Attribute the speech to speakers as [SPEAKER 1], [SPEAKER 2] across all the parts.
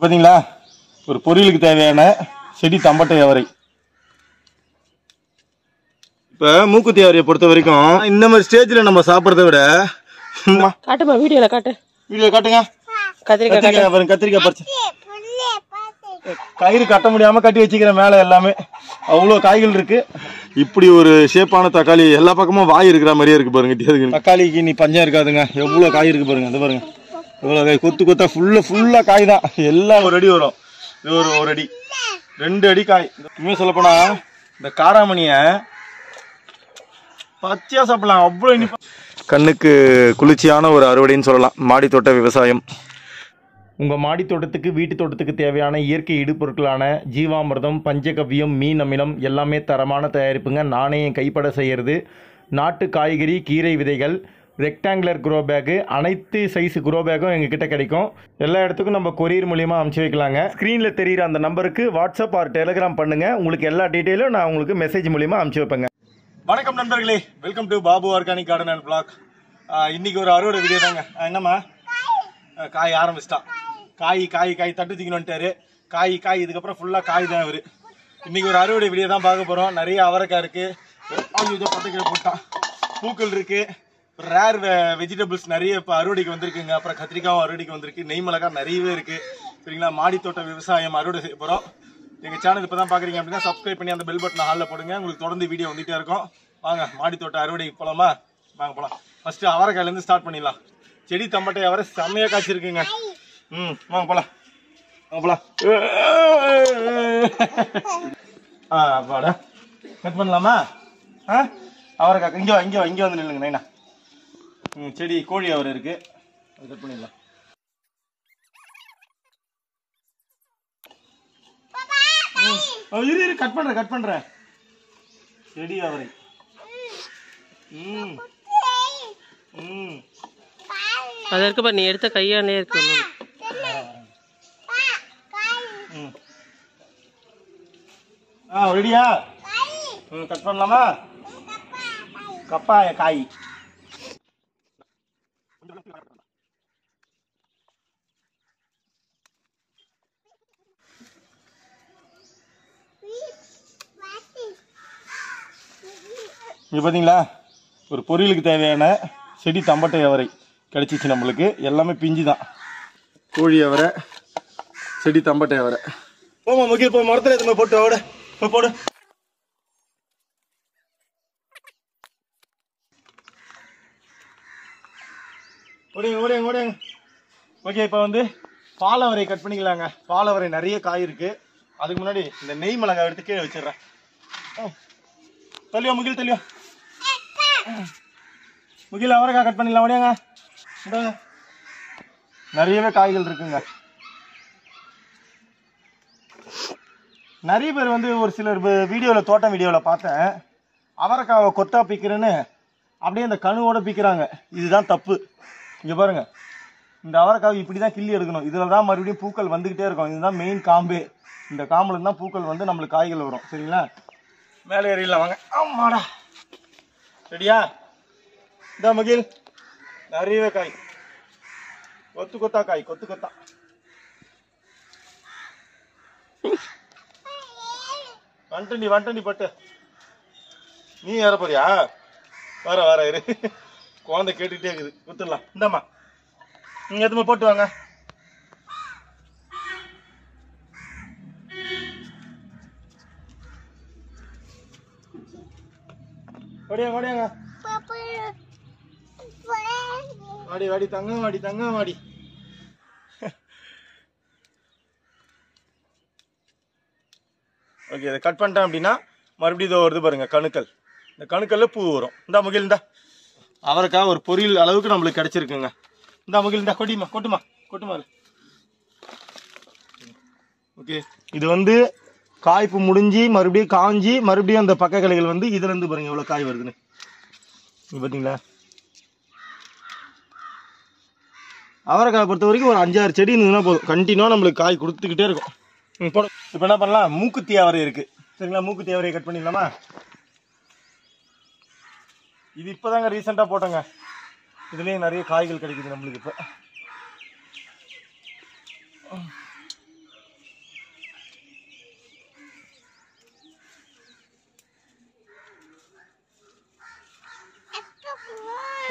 [SPEAKER 1] பார்த்தீங்களா ஒரு பொரியலுக்கு தேவையான செடி தம்பட்டை அவரை இப்போ மூக்குத்தி அவரையை பொறுத்த வரைக்கும் இந்த மாதிரி ஸ்டேஜில் நம்ம சாப்பிட்றத விட காட்டுமா வீடியோவில் காட்டு வீடியோ காட்டுங்க கத்திரிக்காய் பாருங்க கத்திரிக்காய் பறிச்சு கயிறு கட்ட முடியாம கட்டி வச்சுக்கிறேன் மேலே எல்லாமே அவ்வளவு காய்கள் இருக்கு இப்படி ஒரு ஷேப்பான தக்காளி எல்லா பக்கமும் வாய் இருக்கிற மாதிரியே இருக்கு பாருங்க தக்காளிக்கு நீ பஞ்சம் இருக்காதுங்க எவ்வளவு காய் இருக்கு பாருங்க அது பாருங்க இவ்வளோ கொத்து கொத்தா ஃபுல்லாக ஃபுல்லாக காய் தான் எல்லாம் ஒரு அடி வரும் இது ஒரு ஒரு அடி ரெண்டு அடி காய் இன்னும் சொல்லப்போனால் இந்த காராமணியை பச்சையாக சாப்பிடலாம் அவ்வளோ இனிப்பா கண்ணுக்கு குளிர்ச்சியான ஒரு அறுவடைன்னு சொல்லலாம் மாடி தோட்ட விவசாயம் உங்கள் மாடி தோட்டத்துக்கு வீட்டு தோட்டத்துக்கு தேவையான இயற்கை இடுபொருட்களான ஜீவாமிர்தம் பஞ்சகவ்யம் மீன் அமிலம் எல்லாமே தரமான தயாரிப்புங்க நானே என் கைப்பட செய்கிறது நாட்டு காய்கறி கீரை விதைகள் ரெக்டாங்குலர் க்ரோ பேக்கு அனைத்து சைஸ் க்ரோ பேக்கும் எங்ககிட்ட கிடைக்கும் எல்லா இடத்துக்கும் நம்ம கொரியர் மூலியமாக அமுச்சு வைக்கலாங்க ஸ்க்ரீனில் தெரிகிற அந்த நம்பருக்கு வாட்ஸ்அப் ஆர் டெலிகிராம் பண்ணுங்கள் உங்களுக்கு எல்லா டீட்டெயிலும் நான் உங்களுக்கு மெசேஜ் மூலியமாக அமுச்சு வைப்பேங்க வணக்கம் நண்பர்களே welcome to Babu organic garden and blog இன்னைக்கு ஒரு அறுவடை வீடியோ தாங்க என்னம்மா காய் ஆரம்பிச்சிட்டான் காய் காய் காய் தட்டு தூக்கணுன்ட்டாரு காய் காய் இதுக்கப்புறம் ஃபுல்லாக காய் தான் அவர் இன்னைக்கு ஒரு அறுவடை வீடியோ தான் பார்க்க போகிறோம் நிறைய அவரைக்காய் இருக்குது பட்டுக்கிற போட்டான் பூக்கள் இருக்குது ரேர் வெஜிடபிள்ஸ் நிறைய இப்போ அறுவடைக்கு வந்திருக்குங்க அப்புறம் கத்திரிக்காவும் அறுவடைக்கு வந்திருக்கு நெய் மிளகா நிறையவே இருக்குது சரிங்களா தோட்ட விவசாயம் அறுவடை செய்ய போகிறோம் எங்கள் சேனல் இப்போ தான் பார்க்குறீங்க அப்படின்னா சப்ஸ்கிரைப் பண்ணி அந்த பெல் பட்டனை ஹாலில் போடுங்க உங்களுக்கு தொடர்ந்து வீடியோ வந்துகிட்டே இருக்கும் வாங்க தோட்ட அறுவடைக்கு போகலாமா வாங்க போகலாம் ஃபஸ்ட்டு அவரைக்காயிலேருந்து ஸ்டார்ட் பண்ணிடலாம் செடி தம்பட்டை அவரை செம்மையாக காய்ச்சிருக்குங்க ம் வாங்க போகலாம் வாங்க போகலாம் ஆ அப்பாடா கட் பண்ணலாமா ஆ அவரைக்காய் இங்கே இங்கே இங்கே வந்து நில்லுங்க நைனா செடி கோழி அவர் இருக்குது அது கட் பண்ணிடலாம் இரு இரு கட் பண்ணுற கட் பண்ணுற செடி அவரை ம் ம் அதற்கு நீ எடுத்த கையாலே இருக்கணும் ஆ ரெடியா ம் கட் பண்ணலாமா கப்பா காய் இங்கே பார்த்தீங்களா ஒரு பொரியலுக்கு தேவையான செடி தம்பட்டை அவரை கிடச்சிச்சு நம்மளுக்கு எல்லாமே பிஞ்சு தான் கோழி அவரை செடி தம்பட்டை அவரை போமா முக்கிய போ மரத்தில் எதுவுமே போட்டு அவட இப்போ போடு ஓடுங்க ஓடுங்க ஓடுங்க ஓகே இப்போ வந்து பாலவரை கட் பண்ணிக்கலாங்க பாலவரை நிறைய காய் இருக்குது அதுக்கு முன்னாடி இந்த நெய் மிளகாய் எடுத்து கீழே வச்சிடுறேன் தள்ளியோ முகில் தள்ளியோ முகில் அவரைக்காய் கட் பண்ணிடலாம் முடியாங்க நிறையவே காய்கள் இருக்குங்க நிறைய பேர் வந்து ஒரு சிலர் வீடியோவில் தோட்டம் வீடியோவில் பார்த்தேன் அவரைக்காவை கொத்தா பிக்கிறேன்னு அப்படியே அந்த கணுவோட பிக்கிறாங்க இதுதான் தப்பு இங்கே பாருங்கள் இந்த அவரைக்காவை இப்படி தான் கிள்ளி எடுக்கணும் இதில் தான் மறுபடியும் பூக்கள் வந்துக்கிட்டே இருக்கும் இதுதான் மெயின் காம்பு இந்த காம்புலேருந்து தான் பூக்கள் வந்து நம்மளுக்கு காய்கள் வரும் சரிங்களா மேலே ஏறிடலாம் வாங்க ஆமாடா ரெடியா இந்த மகில் நிறையவே காய் கொத்து கொத்தா காய் கொத்து கொத்தா வண்டண்டி வண்டண்டி பட்டு நீ ஏற போறியா வர வர இரு குழந்தை கேட்டுக்கிட்டே இருக்குது குத்துடலாம் இந்தாம்மா நீங்கள் எதுவுமே போட்டு வாங்க ஓடியா ஓடியாங்க வாடி வாடி தங்க வாடி தங்க வாடி ஓகே இதை கட் பண்ணிட்டேன் அப்படின்னா மறுபடியும் இதோ வருது பாருங்கள் கணுக்கல் இந்த கணுக்கல்ல பூ வரும் இந்தா முகில் இந்த அவரைக்காய் ஒரு பொரியல் அளவுக்கு நம்மளுக்கு கிடச்சிருக்குங்க இந்தா முகில் இந்த கொட்டிமா கொட்டுமா கொட்டுமா ஓகே இது வந்து காய்ப்பு முடிஞ்சு மறுபடியும் காஞ்சி மறுபடியும் அந்த பக்க கிளைகள் வந்து இதுலேருந்து பாருங்க எவ்வளோ காய் வருதுன்னு பார்த்தீங்களா அவரைக்காய் பொறுத்த வரைக்கும் ஒரு அஞ்சாறு செடி இருந்ததுன்னா போதும் கண்டினியூவாக நம்மளுக்கு காய் கொடுத்துக்கிட்டே இருக்கும் போட இப்போ என்ன பண்ணலாம் மூக்குத்தி அவரை இருக்குது சரிங்களா மூக்குத்தி அவரையை கட் பண்ணிடலாமா இது இப்போதாங்க தாங்க ரீசெண்டாக போட்டோங்க இதுலேயும் நிறைய காய்கள் கிடைக்குது நம்மளுக்கு இப்போ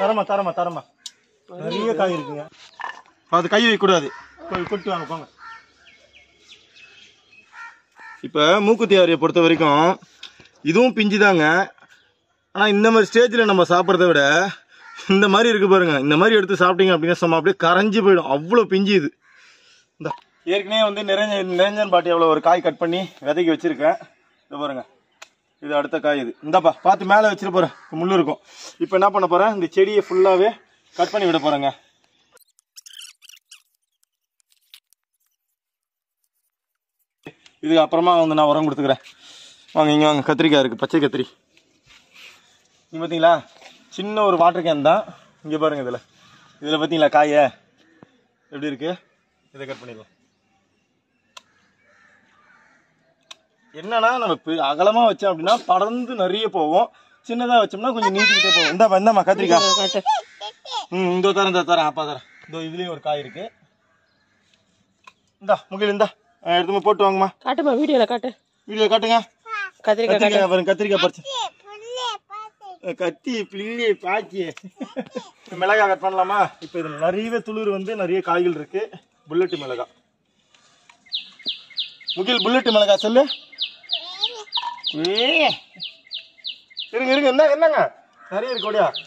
[SPEAKER 1] தரமா தரமா தரமா நிறைய காய் இருக்குங்க அது கை வைக்கக்கூடாது கொட்டு வாங்க போங்க இப்போ மூக்குத்தி ஆரியை பொறுத்த வரைக்கும் இதுவும் பிஞ்சு தாங்க ஆனால் இந்த மாதிரி ஸ்டேஜில் நம்ம சாப்பிட்றத விட இந்த மாதிரி இருக்குது பாருங்கள் இந்த மாதிரி எடுத்து சாப்பிட்டீங்க அப்படின்னா சும்மா அப்படியே கரைஞ்சி போயிடும் அவ்வளோ பிஞ்சு இது இந்த ஏற்கனவே வந்து நிறைஞ்ச நிறைஞ்சன் பாட்டி அவ்வளோ ஒரு காய் கட் பண்ணி விதைக்கி வச்சுருக்கேன் இது பாருங்கள் இது அடுத்த காய் இது இந்தாப்பா பார்த்து மேலே வச்சுட்டு போகிறேன் முள் இருக்கும் இப்போ என்ன பண்ண போகிறேன் இந்த செடியை ஃபுல்லாகவே கட் பண்ணி விட போகிறேங்க இதுக்கு அப்புறமா வந்து நான் உரம் கொடுத்துக்கிறேன் வாங்க இங்கே வாங்க கத்திரிக்காய் இருக்குது பச்சை கத்திரி இங்கே பார்த்தீங்களா சின்ன ஒரு வாட்டர் கேன் தான் இங்கே பாருங்கள் இதில் இதில் பார்த்தீங்களா காயை எப்படி இருக்குது இதை கட் பண்ணிடலாம் என்னன்னா நம்ம அகலமாக வச்சோம் அப்படின்னா படர்ந்து நிறைய போவோம் சின்னதாக வச்சோம்னா கொஞ்சம் நீட்டிக்கிட்டே போவோம் இந்த இந்தம்மா கத்திரிக்காய் ம் இந்த தரேன் இந்த தரேன் அப்பா தரேன் இதோ இதுலேயும் ஒரு காய் இருக்குது இந்தா முகில் இந்தா எடுத்து போட்டு வாங்கம்மா காட்டுமா வீடியோவில் காட்டு வீடியோவில் காட்டுங்க கத்திரிக்காய் பாருங்க கத்திரிக்காய் பறிச்சு கத்தி பிள்ளி பாக்கி மிளகாய் கட் பண்ணலாமா இப்போ இதில் நிறையவே துளிர் வந்து நிறைய காய்கள் இருக்குது புல்லட்டு மிளகாய் முகில் புல்லட்டு மிளகாய் சொல்லு இருங்க இருங்க என்ன என்னங்க நிறைய இருக்கு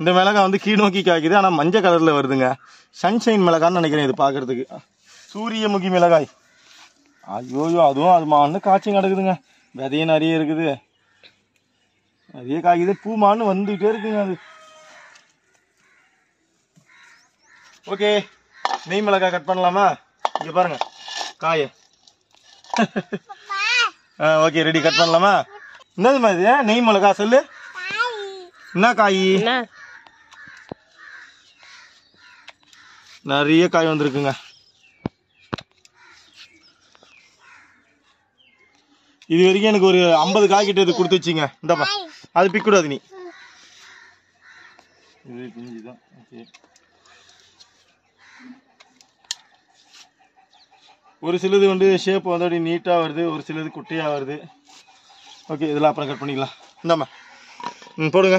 [SPEAKER 1] இந்த மிளகாய் வந்து கீழ் நோக்கி காய்க்குது ஆனால் மஞ்சள் கலரில் வருதுங்க சன்ஷைன் மிளகான்னு நினைக்கிறேன் இது பாக்குறதுக்கு சூரியமுகி மிளகாய் ஐயோயோ அதுவும் அது மான்னு காய்ச்சி கிடக்குதுங்க விதையும் நிறைய இருக்குது நிறைய காய்க்குது பூ மான்னு வந்துகிட்டே இருக்குங்க அது ஓகே நெய் மிளகாய் கட் பண்ணலாமா இங்க பாருங்கள் காய ஆ ஓகே ரெடி கட் பண்ணலாமா என்னதுமா இது நெய் மிளகா சொல்லு என்ன காய் நிறைய காய் வந்திருக்குங்க இது வரைக்கும் எனக்கு ஒரு ஐம்பது காய் கிட்ட இது கொடுத்து வச்சுங்க இந்தப்பா அது பிக்கூடாது நீ இது ஓகே ஒரு சிலது வந்து ஷேப் வந்து அப்படி நீட்டாக வருது ஒரு சிலது குட்டையாக வருது ஓகே இதெல்லாம் அப்புறம் கட் பண்ணிக்கலாம் இந்தாம்மா ம் போடுங்க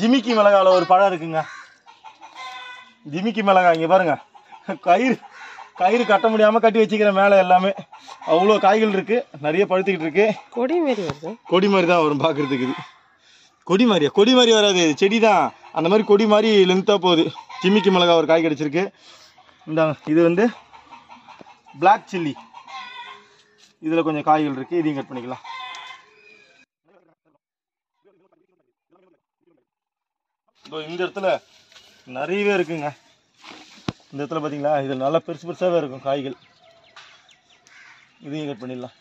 [SPEAKER 1] ஜிமிக்கி மிளகாவில் ஒரு பழம் இருக்குங்க ஜிமிக்கி மிளகா இங்கே பாருங்கள் கயிறு கயிறு கட்ட முடியாமல் கட்டி வச்சுக்கிறேன் மேலே எல்லாமே அவ்வளோ காய்கள் இருக்குது நிறைய பழுத்துக்கிட்டு இருக்கு கொடி மாதிரி வருது கொடி மாதிரி தான் வரும் பார்க்குறதுக்கு இது கொடி மாதிரியா கொடி மாதிரி வராது செடி தான் அந்த மாதிரி கொடி மாதிரி லென்த்தாக போகுது சிம்மிக்கி மிளகா ஒரு காய் கிடச்சிருக்கு இந்த இது வந்து பிளாக் சில்லி இதில் கொஞ்சம் காய்கள் இருக்குது இதையும் கட் பண்ணிக்கலாம் இப்போ இந்த இடத்துல நிறையவே இருக்குங்க இந்த இடத்துல பார்த்தீங்களா இதில் நல்லா பெருசு பெருசாகவே இருக்கும் காய்கள் இதையும் கட் பண்ணிடலாம்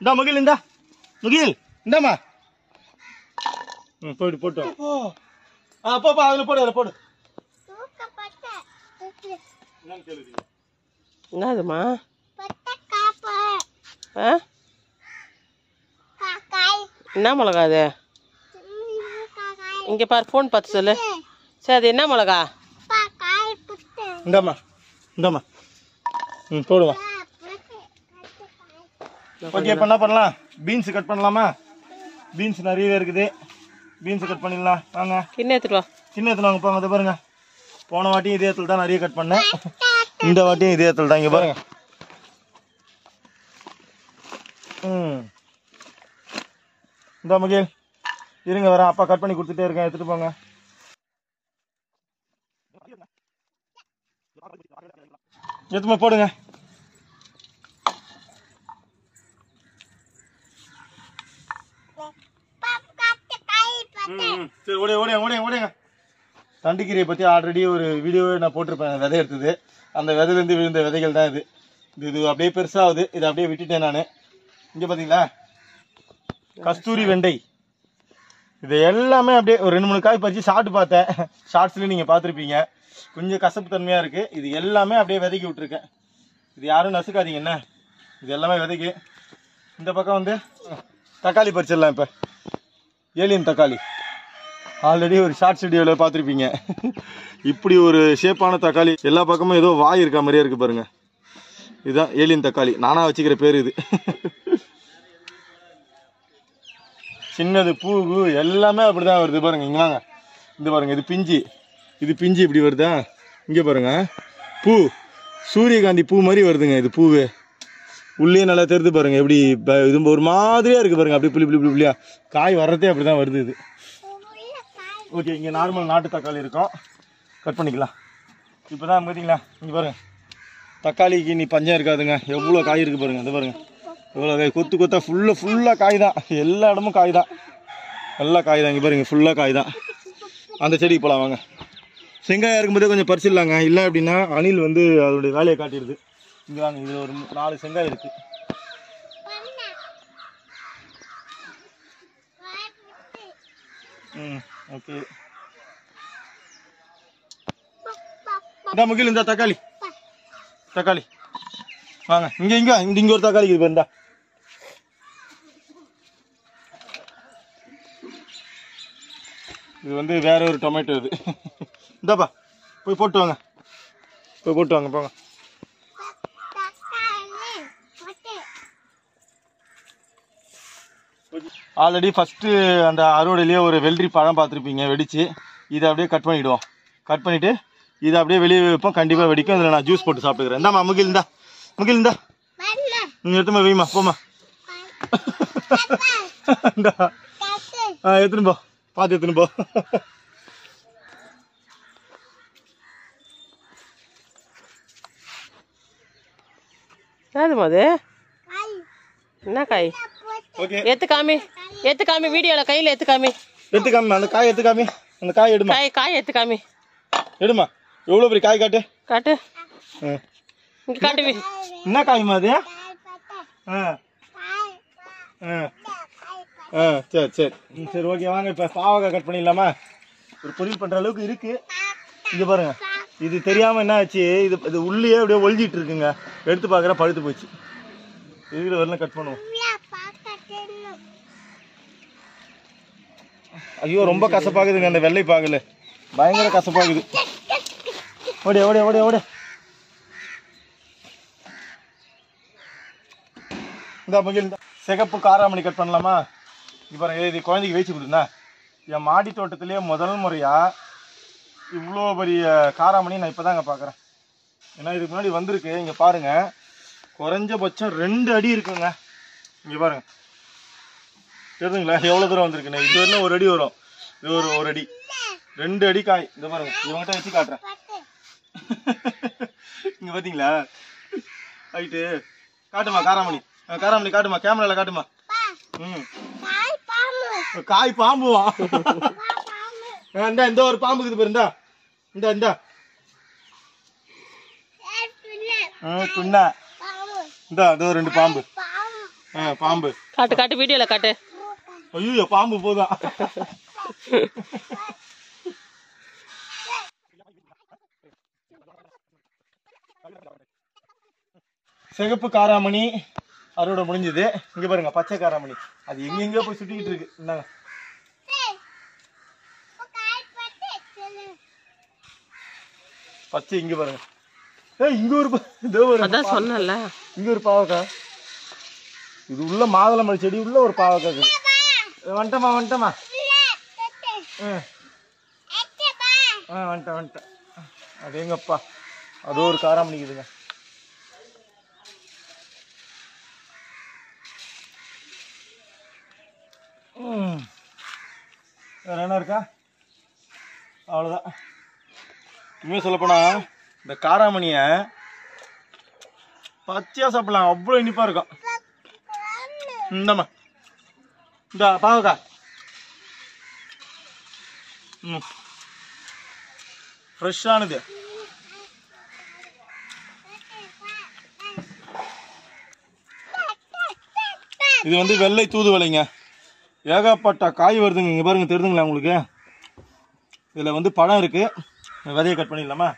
[SPEAKER 1] இந்தா மகிழ் இந்தா முகில் இந்தாமா ம் போயிட்டு போட்டோம் ஆ போப்பா அதுல போடு அதுல போடு என்னதுமா ஆ என்ன மிளகா அது இங்கே பாரு ஃபோன் பார்த்து சொல்லு சரி அது என்ன மிளகா இந்தாமா இந்தாமா ம் போடுவா ஓகே இப்போ என்ன பண்ணலாம் பீன்ஸ் கட் பண்ணலாமா பீன்ஸ் நிறையவே இருக்குது பீன்ஸ் கட் பண்ணிடலாம் வாங்க சின்ன எடுத்துட்டு சின்ன வாங்க போங்க அதை பாருங்க போன வாட்டியும் இதே இடத்துல தான் நிறைய கட் பண்ணேன் இந்த வாட்டியும் இதே இடத்துல தான் இங்கே பாருங்க ம் இந்த மகிழ் இருங்க வரேன் அப்பா கட் பண்ணி கொடுத்துட்டே இருக்கேன் எடுத்துட்டு போங்க எத்தமா போடுங்க சரி ஓடிய ஓடிய ஓடிய ஓடியங்க தண்டுக்கீரையை பற்றி ஆல்ரெடி ஒரு வீடியோவே நான் போட்டிருப்பேன் விதை எடுத்தது அந்த விதையிலேருந்து விழுந்த விதைகள் தான் இது இது இது அப்படியே பெருசாகுது இதை அப்படியே விட்டுட்டேன் நான் இங்கே பார்த்தீங்களா கஸ்தூரி வெண்டை இது எல்லாமே அப்படியே ஒரு ரெண்டு மூணு காய் பறித்து சாப்பிட்டு பார்த்தேன் ஷார்ட்ஸ்லேயும் நீங்கள் பார்த்துருப்பீங்க கொஞ்சம் கசப்பு தன்மையாக இருக்குது இது எல்லாமே அப்படியே விதைக்கி விட்ருக்கேன் இது யாரும் நசுக்காதீங்க என்ன இது எல்லாமே விதைக்கு இந்த பக்கம் வந்து தக்காளி பறிச்சிடலாம் இப்போ ஏலியன் தக்காளி ஆல்ரெடி ஒரு ஷார்ட் வீடியோவில் பார்த்துருப்பீங்க இப்படி ஒரு ஷேப்பான தக்காளி எல்லா பக்கமும் ஏதோ வாய் இருக்க மாதிரியே இருக்குது பாருங்கள் இதுதான் ஏலியன் தக்காளி நானாக வச்சுக்கிற பேர் இது சின்னது பூகு எல்லாமே அப்படி தான் வருது பாருங்கள் இங்கே வாங்க இது பாருங்கள் இது பிஞ்சு இது பிஞ்சு இப்படி வருதா இங்கே பாருங்கள் பூ சூரியகாந்தி பூ மாதிரி வருதுங்க இது பூவே உள்ளே நல்லா தெரிந்து பாருங்கள் எப்படி இப்போ இது ஒரு மாதிரியாக இருக்குது பாருங்கள் அப்படி புளி புளி புளி புளியாக காய் வர்றதே அப்படி தான் வருது இது ஓகே இங்கே நார்மல் நாட்டு தக்காளி இருக்கும் கட் பண்ணிக்கலாம் இப்போ தான் பார்த்தீங்களா இங்கே பாருங்கள் தக்காளிக்கு நீ பஞ்சம் இருக்காதுங்க எவ்வளோ காய் இருக்குது பாருங்கள் அது பாருங்கள் எவ்வளோ காய் கொத்து கொத்தா ஃபுல்லாக ஃபுல்லாக காய் தான் எல்லா இடமும் காய் தான் நல்லா காய் தான் இங்கே பாருங்க ஃபுல்லாக காய் தான் அந்த செடிக்கு போகலாம் வாங்க செங்காயம் இருக்கும்போதே கொஞ்சம் பறிச்சிடலாங்க இல்லை அப்படின்னா அணில் வந்து அதனுடைய வேலையை காட்டிடுது இங்கே வாங்க இதில் ஒரு நாலு செங்காய் இருக்குது ம் ஓகே இந்த முகில் இந்த தக்காளி தக்காளி வாங்க இங்கே இங்கே இந்த இங்கே ஒரு தக்காளி இது இந்தா இது வந்து வேற ஒரு டொமேட்டோ இது இந்தாப்பா போய் போட்டு வாங்க போய் போட்டு வாங்க போங்க ஆல்ரெடி ஃபஸ்ட்டு அந்த அறுவடையிலேயே ஒரு வெள்ளரி பழம் பார்த்துருப்பீங்க வெடித்து இதை அப்படியே கட் பண்ணிவிடுவோம் கட் பண்ணிவிட்டு இதை அப்படியே வெளியே வைப்போம் கண்டிப்பாக வெடிக்கும் இதில் நான் ஜூஸ் போட்டு சாப்பிட்டுக்கிறேன் இந்தாம்மா முகில் இந்தா முகில் இந்தா நீங்கள் எடுத்துமா வைமா போமா இந்தா ஆ எடுத்துன்னு போ பார்த்து எடுத்துன்னு போ என்னதுமா அது என்ன காய் எடுத்து காமி எத்து காமி வீடியோல கையில எத்து காமி எத்து காமி அந்த காய் எத்து காமி அந்த காய் எடுமா காய் காய் எத்து காமி எடுமா எவ்வளவு பெரிய காய் காட்டு காட்டு இங்க காட்டு என்ன காய்மா அது ஆ ஆ ஆ சரி சரி சரி ஓகே வாங்க இப்போ பாவக்காய் கட் பண்ணிடலாமா ஒரு பொரியல் பண்ணுற அளவுக்கு இருக்குது இது பாருங்க இது தெரியாமல் என்ன ஆச்சு இது இது உள்ளே அப்படியே ஒழிஞ்சிட்டு இருக்குங்க எடுத்து பார்க்குற பழுத்து போச்சு இருக்கிற வரலாம் கட் பண்ணுவோம் ஐயோ ரொம்ப கசப்பாகுதுங்க அந்த வெள்ளை பாகல் பயங்கர கசப்பாகுது ஓடி ஓடி ஓடி ஓடி இந்த மகிழ் சிகப்பு காராமணி கட் பண்ணலாமா இப்போ இது குழந்தைக்கு வச்சு கொடுண்ணா என் மாடி தோட்டத்துலேயே முதல் முறையாக இவ்வளோ பெரிய காராமணி நான் இப்போ தாங்க பார்க்குறேன் ஏன்னா இதுக்கு முன்னாடி வந்திருக்கு இங்கே பாருங்கள் குறைஞ்சபட்சம் ரெண்டு அடி இருக்குங்க இங்கே பாருங்கள் தெரியுதுங்களா எவ்வளோ தூரம் வந்திருக்குண்ணே இது வரையும் ஒரு அடி வரும் இது ஒரு ஒரு அடி ரெண்டு அடி காய் இந்த பாருங்க இவங்ககிட்ட வச்சு காட்டுறேன் இங்கே பார்த்தீங்களா ரைட்டு காட்டுமா காராமணி காராமணி காட்டுமா கேமராவில் காட்டுமா ம் காய் பாம்புவா இந்தா இந்த ஒரு பாம்பு இது பாருந்தா இந்த இந்த இந்த ரெண்டு பாம்பு பாம்பு காட்டு காட்டு வீடியோல காட்டு ஐயோ பாம்பு சிகப்பு காராமணி அறுவடை முடிஞ்சது இங்க பாருங்க பச்சை காராமணி அது எங்க போய் சுட்டிக்கிட்டு இருக்கு இந்தாங்க பச்சை இங்க பாருங்க ஏய் இங்க ஒரு அதான் இங்க ஒரு பாவக்காய் இது உள்ள மாதுளம்பழ செடி உள்ள ஒரு பாவக்காய் வந்துட்டமா வந்துட்டமா ஆ வந்துட்டேன் வந்துட்டேன் அது எங்கப்பா அது ஒரு காரம் பண்ணிக்குதுங்க வேறு என்ன இருக்கா அவ்வளோதான் இனிமேல் சொல்லப்போனால் இந்த காராமணியை பச்சையாக சாப்பிட்லாம் அவ்வளோ இனிப்பாக இருக்கும் இந்தம்மா இந்த பாவக்கா ம் ஃப்ரெஷ்ஷானது இது வந்து வெள்ளை வலைங்க ஏகப்பட்ட காய் வருதுங்க இங்கே பாருங்க தெரிஞ்சுங்களா உங்களுக்கு இதில் வந்து பழம் இருக்குது விதையை கட் பண்ணிடலாமா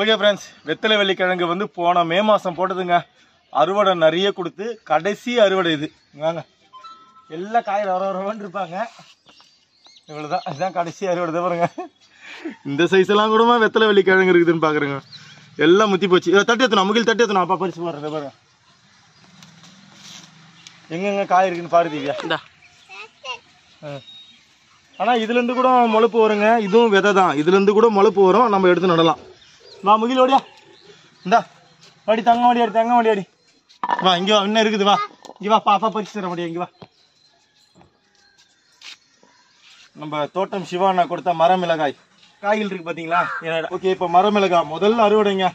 [SPEAKER 1] ஓகே ஃப்ரெண்ட்ஸ் வெத்தலை வெள்ளிக்கிழங்கு வந்து போன மே மாதம் போட்டதுங்க அறுவடை நிறைய கொடுத்து கடைசி அறுவடை இது வாங்க எல்லா காயில் வர வரவன் இருப்பாங்க இவ்வளோதான் இதுதான் கடைசி அறுவடை தான் பாருங்க இந்த சைஸ்லாம் கூடமா வெத்தலை வெள்ளிக்கிழங்கு இருக்குதுன்னு பார்க்குறேங்க எல்லாம் முத்தி போச்சு இதை தட்டி எத்தணும் அமுகில் தட்டி எத்தணும் அப்பா பறிச்சு போடுறது பாருங்க எங்கெங்க காய் இருக்குன்னு பாருதீங்க ஆ ஆனால் இதுலேருந்து கூட முளைப்பு வருங்க இதுவும் விதை தான் இதுலேருந்து கூட முளைப்பு வரும் நம்ம எடுத்து நடலாம் வா முகில் ஓடியா இந்தா ஓடி தங்க ஓடி அடி தங்க ஓடி வா இங்கே வா இன்னும் இருக்குது வா இங்க வா பாப்பா பறிச்சு தர முடியும் இங்க வா நம்ம தோட்டம் சிவானா கொடுத்த மரமிளகாய் காய்கள் இருக்கு பார்த்தீங்களா ஓகே இப்போ மரமிளகாய் முதல்ல அறுவடைங்க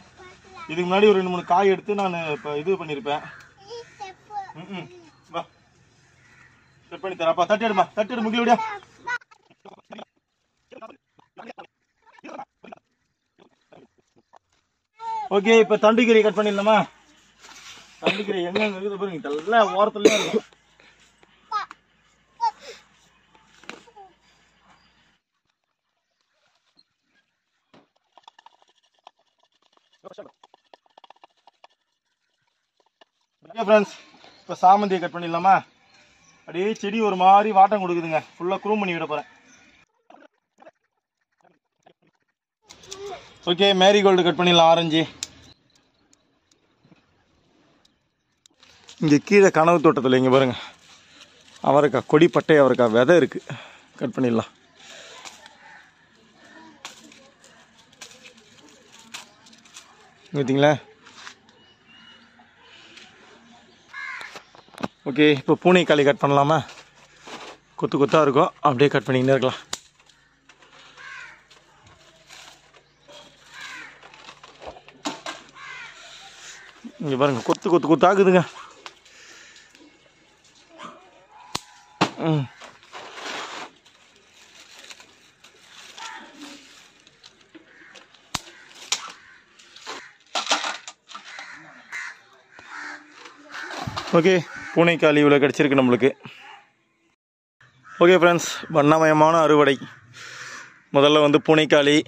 [SPEAKER 1] இதுக்கு முன்னாடி ஒரு ரெண்டு மூணு காய் எடுத்து நான் இப்போ இது பண்ணியிருப்பேன் ம் வா செட் பண்ணி தரப்பா தட்டிடுமா தட்டிடு முடிய ஓகே இப்ப தண்டுக்கீரை கட் பண்ணிடலாமா தண்டுக்கீரை எங்க இருக்குது பாருங்க எல்லா ஓரத்துலயும் இருக்கும் இப்ப சாமந்தியை கட் பண்ணிடலாமா அப்படியே செடி ஒரு மாதிரி வாட்டம் கொடுக்குதுங்க ஃபுல்லா குரூம் பண்ணி விட போறேன் ஓகே மேரிகோல்டு கட் பண்ணிடலாம் ஆரஞ்சு இங்கே கீழே கனவு தோட்டத்தில் இங்கே பாருங்கள் அவரைக்காய் கொடி பட்டை அவரைக்காய் விதை இருக்குது கட் பண்ணிடலாம் பார்த்தீங்களா ஓகே இப்போ பூனைக்காளி கட் பண்ணலாமா கொத்து கொத்தாக இருக்கும் அப்படியே கட் பண்ணிக்கிட்டே இருக்கலாம் இங்கே பாருங்கள் கொத்து கொத்து கொத்து ஆகுதுங்க ஓகே பூனைக்காளி இவ்வளோ கிடச்சிருக்கு நம்மளுக்கு ஓகே ஃப்ரெண்ட்ஸ் வண்ணமயமான அறுவடை முதல்ல வந்து பூனைக்காளி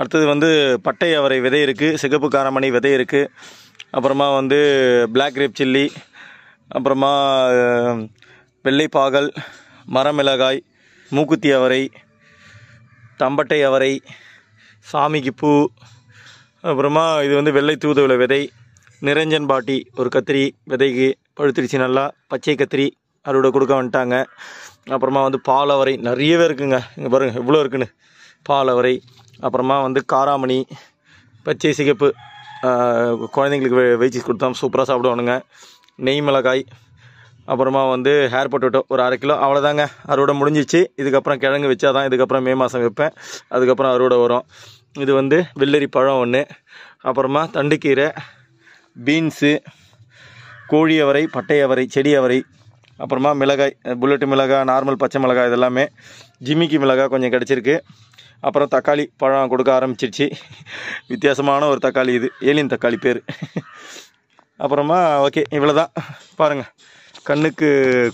[SPEAKER 1] அடுத்தது வந்து பட்டை அவரை விதை இருக்குது சிகப்பு காரமணி விதை இருக்குது அப்புறமா வந்து பிளாக் கிரேப் சில்லி அப்புறமா வெள்ளைப்பாகல் மரமிளகாய் மூக்குத்தி அவரை தம்பட்டை அவரை சாமிக்கு பூ அப்புறமா இது வந்து வெள்ளை தூதுவில விதை நிரஞ்சன் பாட்டி ஒரு கத்திரி விதைக்கு பழுத்துருச்சு நல்லா பச்சை கத்திரி அறுவடை கொடுக்க வந்துட்டாங்க அப்புறமா வந்து பால் அவரை நிறையவே இருக்குங்க இங்கே பாருங்கள் எவ்வளோ இருக்குன்னு பால் அவரை அப்புறமா வந்து காராமணி பச்சை சிகப்பு குழந்தைங்களுக்கு வெஜ்ஜிஸ் கொடுத்தோம் சூப்பராக சாப்பிடுவானுங்க நெய் மிளகாய் அப்புறமா வந்து ஹேர் பொட்டேட்டோ ஒரு அரை கிலோ அவ்வளோதாங்க அறுவடை முடிஞ்சிச்சு இதுக்கப்புறம் கிழங்கு வச்சா தான் இதுக்கப்புறம் மே மாதம் வைப்பேன் அதுக்கப்புறம் அறுவடை வரும் இது வந்து வெள்ளரி பழம் ஒன்று அப்புறமா தண்டுக்கீரை பீன்ஸு கோழி பட்டையவரை செடியவரை செடி அப்புறமா மிளகாய் புல்லட்டு மிளகாய் நார்மல் பச்சை மிளகாய் இதெல்லாமே ஜிமிக்கி மிளகாய் கொஞ்சம் கிடச்சிருக்கு அப்புறம் தக்காளி பழம் கொடுக்க ஆரம்பிச்சிருச்சு வித்தியாசமான ஒரு தக்காளி இது ஏலியன் தக்காளி பேர் அப்புறமா ஓகே இவ்வளோ தான் பாருங்கள் கண்ணுக்கு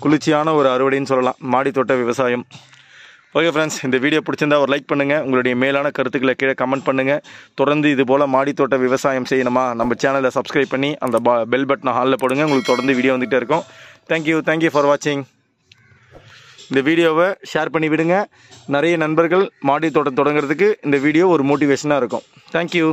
[SPEAKER 1] குளிர்ச்சியான ஒரு அறுவடைன்னு சொல்லலாம் மாடித்தோட்ட விவசாயம் ஓகே ஃப்ரெண்ட்ஸ் இந்த வீடியோ பிடிச்சிருந்தா ஒரு லைக் பண்ணுங்கள் உங்களுடைய மேலான கருத்துக்களை கீழே கமெண்ட் பண்ணுங்கள் தொடர்ந்து இது போல் மாடித்தோட்ட விவசாயம் செய்யணுமா நம்ம சேனலை சப்ஸ்கிரைப் பண்ணி அந்த பெல் பட்டனை ஹாலில் போடுங்க உங்களுக்கு தொடர்ந்து வீடியோ வந்துகிட்டே இருக்கும் தேங்க்யூ தேங்க்யூ ஃபார் வாட்சிங் இந்த வீடியோவை ஷேர் பண்ணி விடுங்க நிறைய நண்பர்கள் மாடி தோட்டம் தொடங்குறதுக்கு இந்த வீடியோ ஒரு மோட்டிவேஷனாக இருக்கும் தேங்க்யூ